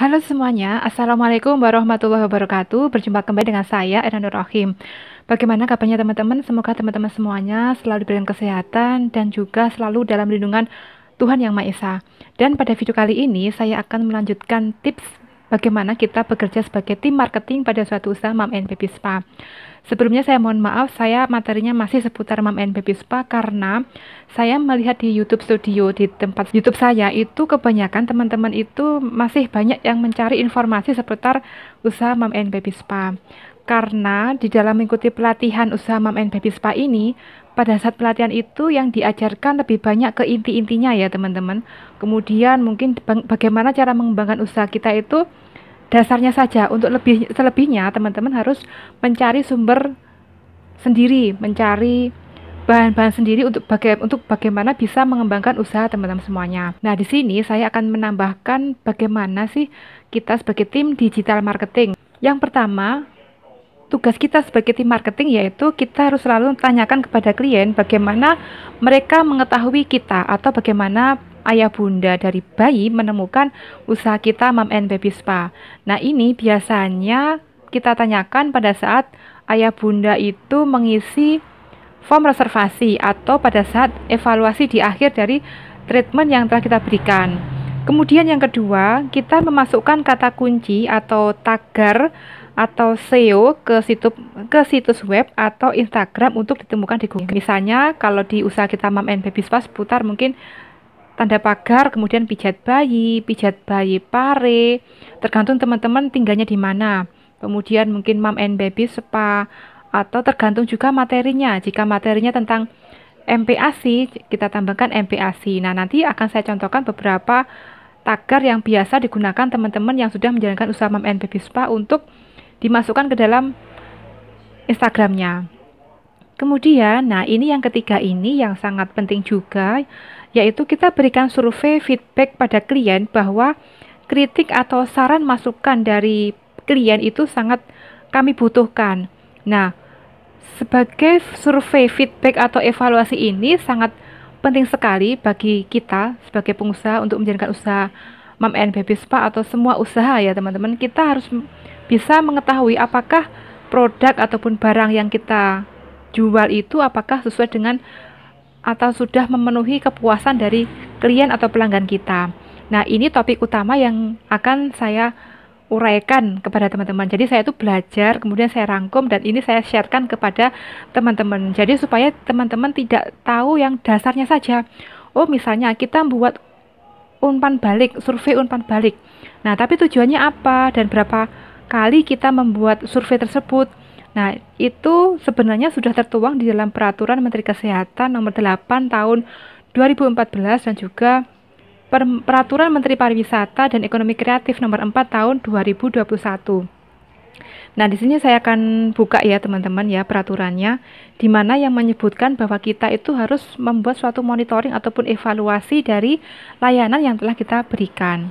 Halo semuanya, Assalamualaikum warahmatullahi wabarakatuh. Berjumpa kembali dengan saya, Eranur Rohim. Bagaimana kabarnya teman-teman? Semoga teman-teman semuanya selalu diberikan kesehatan dan juga selalu dalam lindungan Tuhan Yang Maha Esa. Dan pada video kali ini, saya akan melanjutkan tips bagaimana kita bekerja sebagai tim marketing pada suatu usaha Mam and Baby Spa. Sebelumnya saya mohon maaf, saya materinya masih seputar Mam and Baby Spa karena saya melihat di YouTube Studio di tempat YouTube saya itu kebanyakan teman-teman itu masih banyak yang mencari informasi seputar usaha Mam and Baby Spa. Karena di dalam mengikuti pelatihan usaha Mam and Baby Spa ini, pada saat pelatihan itu yang diajarkan lebih banyak ke inti-intinya ya teman-teman. Kemudian mungkin bagaimana cara mengembangkan usaha kita itu dasarnya saja. Untuk lebih selebihnya teman-teman harus mencari sumber sendiri, mencari bahan-bahan sendiri untuk baga untuk bagaimana bisa mengembangkan usaha teman-teman semuanya. Nah, di sini saya akan menambahkan bagaimana sih kita sebagai tim digital marketing. Yang pertama, tugas kita sebagai tim marketing yaitu kita harus selalu tanyakan kepada klien bagaimana mereka mengetahui kita atau bagaimana ayah bunda dari bayi menemukan usaha kita Mom and Baby Spa. Nah, ini biasanya kita tanyakan pada saat ayah bunda itu mengisi form reservasi atau pada saat evaluasi di akhir dari treatment yang telah kita berikan. Kemudian yang kedua, kita memasukkan kata kunci atau tagar atau SEO ke situs ke situs web atau Instagram untuk ditemukan di Google. Misalnya kalau di usaha kita mam and Baby Spa seputar mungkin tanda pagar, kemudian pijat bayi, pijat bayi pare, tergantung teman-teman tinggalnya di mana. Kemudian mungkin mam and baby spa atau tergantung juga materinya. Jika materinya tentang MPAC, kita tambahkan MPAC. Nah, nanti akan saya contohkan beberapa tagar yang biasa digunakan teman-teman yang sudah menjalankan usaha mam and baby spa untuk dimasukkan ke dalam Instagramnya. Kemudian, nah ini yang ketiga ini yang sangat penting juga, yaitu kita berikan survei feedback pada klien bahwa kritik atau saran masukan dari klien itu sangat kami butuhkan. Nah, sebagai survei feedback atau evaluasi ini sangat penting sekali bagi kita sebagai pengusaha untuk menjalankan usaha MAM NBB baby spa atau semua usaha ya teman-teman. Kita harus bisa mengetahui apakah produk ataupun barang yang kita jual itu apakah sesuai dengan atau sudah memenuhi kepuasan dari klien atau pelanggan kita. Nah, ini topik utama yang akan saya uraikan kepada teman-teman. Jadi saya itu belajar, kemudian saya rangkum dan ini saya sharekan kepada teman-teman. Jadi supaya teman-teman tidak tahu yang dasarnya saja. Oh, misalnya kita buat umpan balik, survei umpan balik. Nah, tapi tujuannya apa dan berapa kali kita membuat survei tersebut. Nah, itu sebenarnya sudah tertuang di dalam peraturan Menteri Kesehatan nomor 8 tahun 2014 dan juga Peraturan Menteri Pariwisata dan Ekonomi Kreatif nomor 4 tahun 2021. Nah, di sini saya akan buka ya teman-teman ya peraturannya di mana yang menyebutkan bahwa kita itu harus membuat suatu monitoring ataupun evaluasi dari layanan yang telah kita berikan.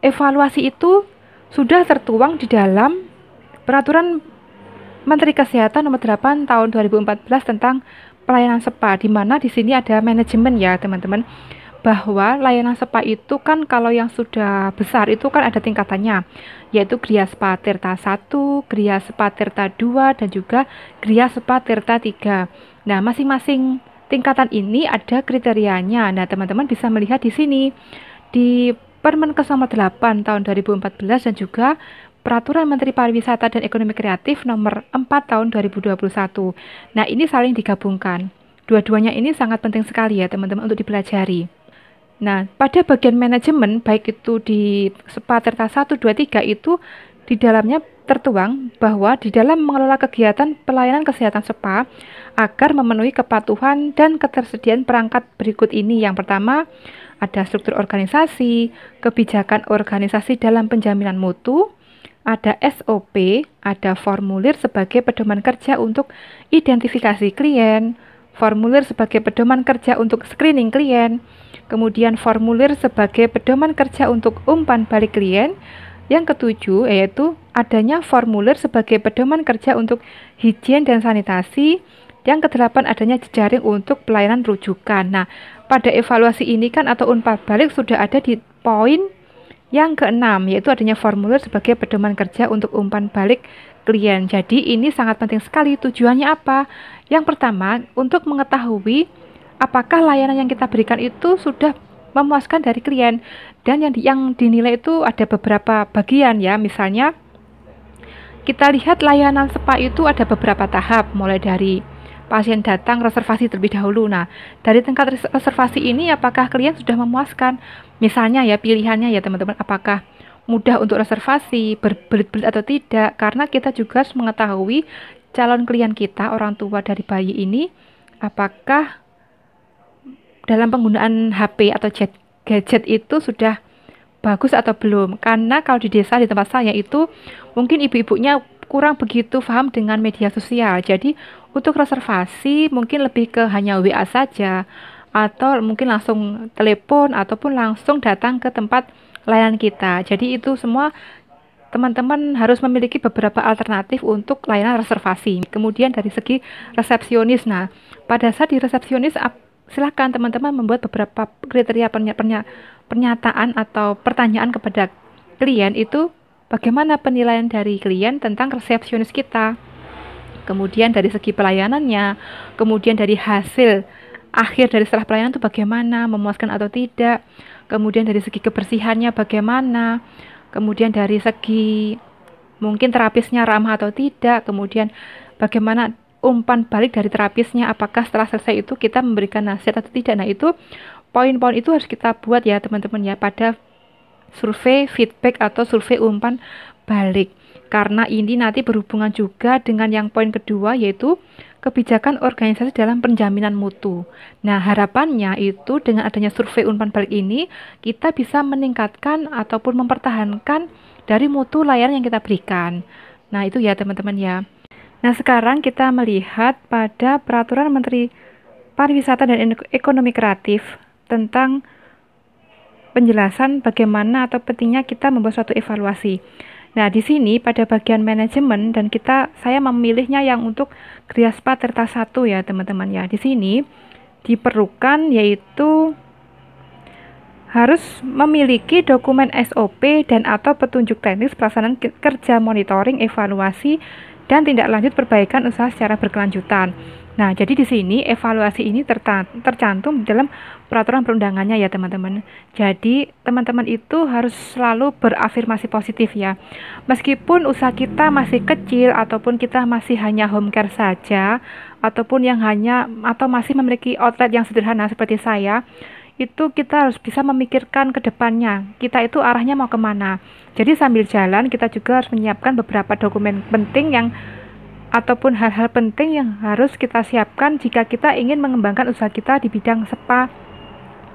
Evaluasi itu sudah tertuang di dalam peraturan Menteri Kesehatan nomor 8 tahun 2014 tentang pelayanan SPA di mana di sini ada manajemen ya, teman-teman. Bahwa layanan SPA itu kan kalau yang sudah besar itu kan ada tingkatannya, yaitu Gria SPA Tirta 1, Gria SPA Tirta 2 dan juga Gria SPA Tirta 3. Nah, masing-masing tingkatan ini ada kriterianya. Nah, teman-teman bisa melihat di sini di Permen nomor 8 tahun 2014 dan juga Peraturan Menteri Pariwisata dan Ekonomi Kreatif nomor 4 tahun 2021. Nah, ini saling digabungkan. Dua-duanya ini sangat penting sekali ya teman-teman untuk dipelajari. Nah, pada bagian manajemen, baik itu di Spa Tirta 1, 2, 3 itu di dalamnya tertuang bahwa di dalam mengelola kegiatan pelayanan kesehatan SPA agar memenuhi kepatuhan dan ketersediaan perangkat berikut ini. Yang pertama, ada struktur organisasi, kebijakan organisasi dalam penjaminan mutu, ada SOP, ada formulir sebagai pedoman kerja untuk identifikasi klien, formulir sebagai pedoman kerja untuk screening klien, kemudian formulir sebagai pedoman kerja untuk umpan balik klien, yang ketujuh yaitu adanya formulir sebagai pedoman kerja untuk higien dan sanitasi. Yang kedelapan adanya jejaring untuk pelayanan rujukan. Nah, pada evaluasi ini kan atau unpad balik sudah ada di poin yang keenam yaitu adanya formulir sebagai pedoman kerja untuk umpan balik klien. Jadi ini sangat penting sekali tujuannya apa? Yang pertama untuk mengetahui apakah layanan yang kita berikan itu sudah memuaskan dari klien. Dan yang di, yang dinilai itu ada beberapa bagian ya, misalnya kita lihat layanan spa itu ada beberapa tahap, mulai dari pasien datang reservasi terlebih dahulu. Nah, dari tingkat reservasi ini apakah klien sudah memuaskan? Misalnya ya pilihannya ya teman-teman, apakah mudah untuk reservasi, berbelit-belit atau tidak? Karena kita juga harus mengetahui calon klien kita, orang tua dari bayi ini, apakah dalam penggunaan HP atau gadget itu sudah bagus atau belum karena kalau di desa di tempat saya itu mungkin ibu-ibunya kurang begitu paham dengan media sosial jadi untuk reservasi mungkin lebih ke hanya WA saja atau mungkin langsung telepon ataupun langsung datang ke tempat layanan kita jadi itu semua teman-teman harus memiliki beberapa alternatif untuk layanan reservasi kemudian dari segi resepsionis nah pada saat di resepsionis silahkan teman-teman membuat beberapa kriteria pernya pernya pernyataan atau pertanyaan kepada klien itu bagaimana penilaian dari klien tentang resepsionis kita kemudian dari segi pelayanannya kemudian dari hasil akhir dari setelah pelayanan itu bagaimana memuaskan atau tidak kemudian dari segi kebersihannya bagaimana kemudian dari segi mungkin terapisnya ramah atau tidak kemudian bagaimana umpan balik dari terapisnya apakah setelah selesai itu kita memberikan nasihat atau tidak nah itu poin-poin itu harus kita buat ya teman-teman ya pada survei feedback atau survei umpan balik karena ini nanti berhubungan juga dengan yang poin kedua yaitu kebijakan organisasi dalam penjaminan mutu. Nah, harapannya itu dengan adanya survei umpan balik ini kita bisa meningkatkan ataupun mempertahankan dari mutu layanan yang kita berikan. Nah, itu ya teman-teman ya. Nah, sekarang kita melihat pada peraturan Menteri Pariwisata dan Ekonomi Kreatif tentang penjelasan bagaimana atau pentingnya kita membuat suatu evaluasi. Nah, di sini pada bagian manajemen dan kita saya memilihnya yang untuk Griaspa Tirta satu ya, teman-teman ya. Di sini diperlukan yaitu harus memiliki dokumen SOP dan atau petunjuk teknis pelaksanaan kerja monitoring, evaluasi, dan tindak lanjut perbaikan usaha secara berkelanjutan. Nah, jadi di sini evaluasi ini tercantum dalam peraturan perundangannya ya teman-teman. Jadi teman-teman itu harus selalu berafirmasi positif ya. Meskipun usaha kita masih kecil ataupun kita masih hanya home care saja ataupun yang hanya atau masih memiliki outlet yang sederhana seperti saya, itu kita harus bisa memikirkan ke depannya, kita itu arahnya mau kemana. Jadi sambil jalan kita juga harus menyiapkan beberapa dokumen penting yang ataupun hal-hal penting yang harus kita siapkan jika kita ingin mengembangkan usaha kita di bidang spa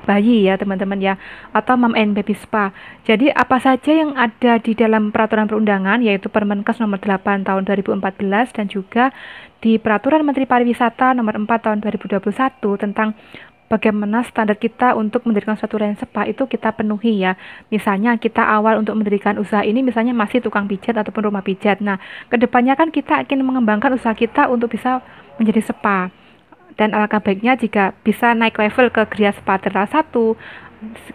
bayi ya teman-teman ya atau mom and baby spa. Jadi apa saja yang ada di dalam peraturan perundangan yaitu Permenkes nomor 8 tahun 2014 dan juga di peraturan Menteri Pariwisata nomor 4 tahun 2021 tentang bagaimana standar kita untuk mendirikan suatu layanan spa itu kita penuhi ya. Misalnya kita awal untuk mendirikan usaha ini misalnya masih tukang pijat ataupun rumah pijat. Nah, kedepannya kan kita ingin mengembangkan usaha kita untuk bisa menjadi spa. Dan alangkah baiknya jika bisa naik level ke Gria Spa Tirta 1,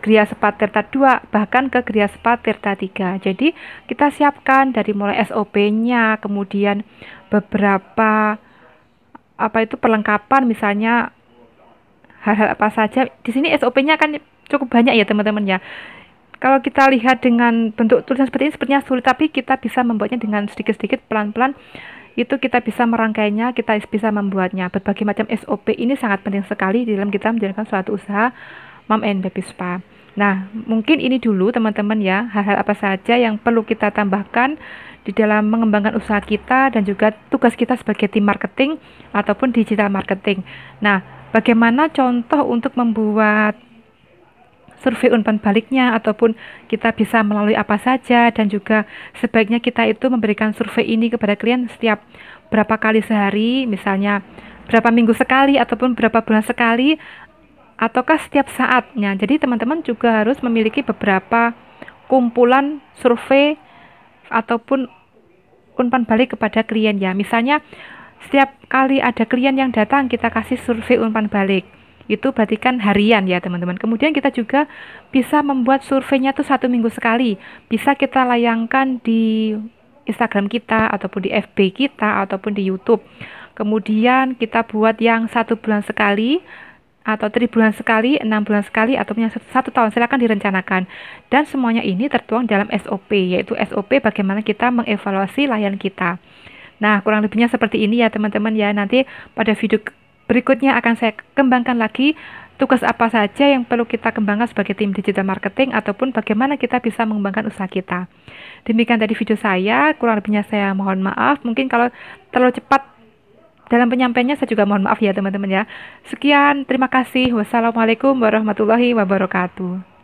Gria Spa Tirta 2, bahkan ke Gria Spa Tirta 3. Jadi kita siapkan dari mulai SOP-nya, kemudian beberapa apa itu perlengkapan misalnya hal-hal apa saja. Di sini SOP-nya akan cukup banyak ya teman-teman ya. Kalau kita lihat dengan bentuk tulisan seperti ini sepertinya sulit, tapi kita bisa membuatnya dengan sedikit-sedikit pelan-pelan. Itu kita bisa merangkainya, kita bisa membuatnya. Berbagai macam SOP ini sangat penting sekali di dalam kita menjalankan suatu usaha mom and baby spa. Nah, mungkin ini dulu teman-teman ya, hal-hal apa saja yang perlu kita tambahkan di dalam mengembangkan usaha kita dan juga tugas kita sebagai tim marketing ataupun digital marketing. Nah, Bagaimana contoh untuk membuat survei umpan baliknya ataupun kita bisa melalui apa saja dan juga sebaiknya kita itu memberikan survei ini kepada klien setiap berapa kali sehari misalnya berapa minggu sekali ataupun berapa bulan sekali ataukah setiap saatnya jadi teman-teman juga harus memiliki beberapa kumpulan survei ataupun umpan balik kepada klien ya misalnya setiap kali ada klien yang datang, kita kasih survei umpan balik. Itu berarti kan harian ya teman-teman. Kemudian kita juga bisa membuat surveinya tuh satu minggu sekali. Bisa kita layangkan di Instagram kita ataupun di FB kita ataupun di YouTube. Kemudian kita buat yang satu bulan sekali atau tiga bulan sekali, enam bulan sekali, atau yang satu tahun. Silakan direncanakan. Dan semuanya ini tertuang dalam SOP, yaitu SOP bagaimana kita mengevaluasi layan kita. Nah, kurang lebihnya seperti ini ya teman-teman ya. Nanti pada video berikutnya akan saya kembangkan lagi tugas apa saja yang perlu kita kembangkan sebagai tim digital marketing ataupun bagaimana kita bisa mengembangkan usaha kita. Demikian tadi video saya, kurang lebihnya saya mohon maaf. Mungkin kalau terlalu cepat dalam penyampaiannya saya juga mohon maaf ya teman-teman ya. Sekian, terima kasih. Wassalamualaikum warahmatullahi wabarakatuh.